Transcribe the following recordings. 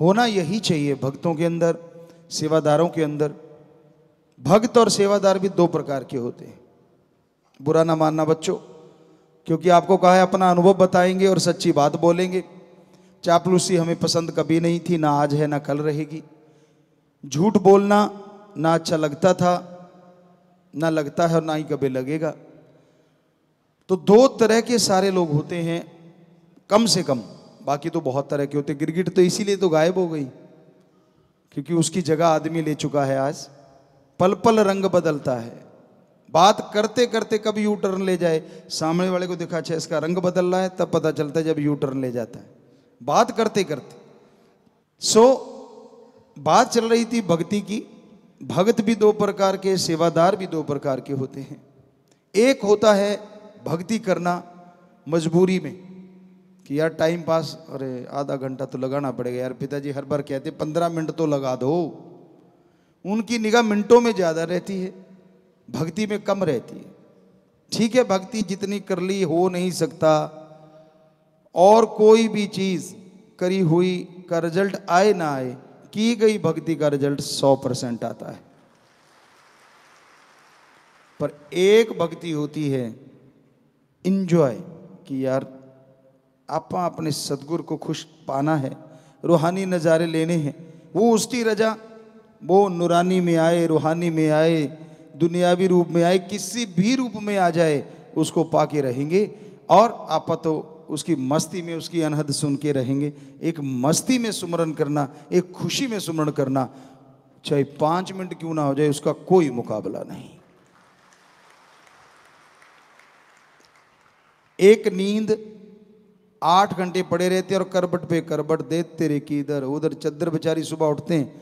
होना यही चाहिए भक्तों के अंदर सेवादारों के अंदर भक्त और सेवादार भी दो प्रकार के होते हैं बुरा ना मानना बच्चों क्योंकि आपको कहा है अपना अनुभव बताएंगे और सच्ची बात बोलेंगे चापलूसी हमें पसंद कभी नहीं थी ना आज है ना कल रहेगी झूठ बोलना ना अच्छा लगता था ना लगता है और ना ही कभी लगेगा तो दो तरह के सारे लोग होते हैं कम से कम बाकी तो बहुत तरह के होते गिरगिट तो इसीलिए तो गायब हो गई क्योंकि उसकी जगह आदमी ले चुका है आज पल पल रंग बदलता है बात करते करते कब यू टर्न ले जाए सामने वाले को देखा अच्छा इसका रंग बदल रहा है तब पता चलता है जब यू टर्न ले जाता है बात करते करते सो so, बात चल रही थी भक्ति की भगत भी दो प्रकार के सेवादार भी दो प्रकार के होते हैं एक होता है भक्ति करना मजबूरी में कि यार टाइम पास अरे आधा घंटा तो लगाना पड़ेगा यार पिताजी हर बार कहते पंद्रह मिनट तो लगा दो उनकी निगाह मिनटों में ज़्यादा रहती है भक्ति में कम रहती है ठीक है भक्ति जितनी कर ली हो नहीं सकता और कोई भी चीज़ करी हुई का रिजल्ट आए ना आए की गई भक्ति का रिजल्ट सौ परसेंट आता है पर एक भक्ति होती है इंजॉय कि यार आप अपने सदगुर को खुश पाना है रूहानी नज़ारे लेने हैं वो उसकी रजा वो नुरानी में आए रूहानी में आए दुनियावी रूप में आए किसी भी रूप में आ जाए उसको पा के रहेंगे और आप तो उसकी मस्ती में उसकी अनहद सुन के रहेंगे एक मस्ती में सुमरण करना एक खुशी में सुमरण करना चाहे पाँच मिनट क्यों ना हो जाए उसका कोई मुकाबला नहीं एक नींद आठ घंटे पड़े रहते हैं और करबट पे करबट देते रहे कि इधर उधर चद्दर बेचारी सुबह उठते हैं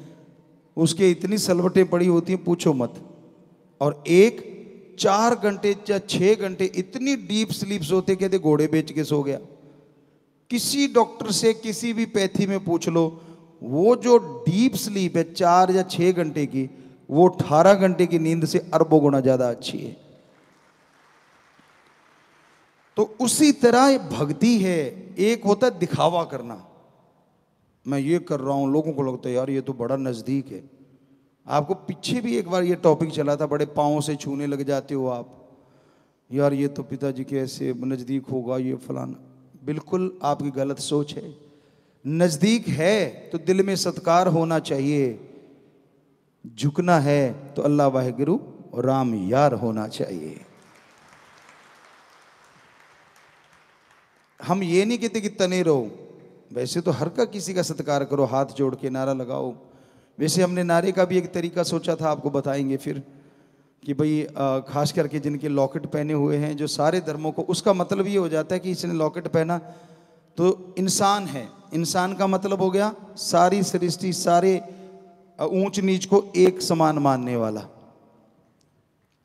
उसके इतनी सलवटें पड़ी होती हैं पूछो मत और एक चार घंटे या छः घंटे इतनी डीप स्लीप्स होते कहते घोड़े बेच के सो गया किसी डॉक्टर से किसी भी पैथी में पूछ लो वो जो डीप स्लीप है चार या छः घंटे की वो अठारह घंटे की नींद से अरबों गुना ज़्यादा अच्छी है तो उसी तरह भक्ति है एक होता है दिखावा करना मैं ये कर रहा हूँ लोगों को लगता है यार ये तो बड़ा नज़दीक है आपको पीछे भी एक बार ये टॉपिक चला था बड़े पाँव से छूने लग जाते हो आप यार ये तो पिताजी के ऐसे नज़दीक होगा ये फलाना बिल्कुल आपकी गलत सोच है नज़दीक है तो दिल में सत्कार होना चाहिए झुकना है तो अल्लाह वाहगुरु राम यार होना चाहिए हम ये नहीं कहते कि तने रहो वैसे तो हर का किसी का सत्कार करो हाथ जोड़ के नारा लगाओ वैसे हमने नारे का भी एक तरीका सोचा था आपको बताएंगे फिर कि भाई खास करके जिनके लॉकेट पहने हुए हैं जो सारे धर्मों को उसका मतलब ये हो जाता है कि इसने लॉकेट पहना तो इंसान है इंसान का मतलब हो गया सारी सृष्टि सारे ऊंच नीच को एक समान मानने वाला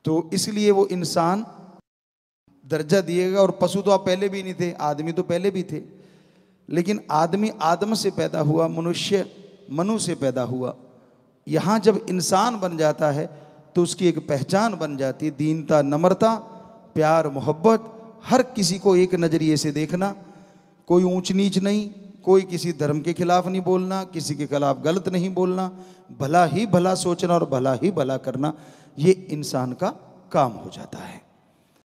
तो इसलिए वो इंसान दर्जा दिएगा और पशु तो आप पहले भी नहीं थे आदमी तो पहले भी थे लेकिन आदमी आदम से पैदा हुआ मनुष्य मनु से पैदा हुआ यहाँ जब इंसान बन जाता है तो उसकी एक पहचान बन जाती है दीनता नम्रता प्यार मोहब्बत हर किसी को एक नज़रिए से देखना कोई ऊंच नीच नहीं कोई किसी धर्म के खिलाफ नहीं बोलना किसी के खिलाफ गलत नहीं बोलना भला ही भला सोचना और भला ही भला करना ये इंसान का काम हो जाता है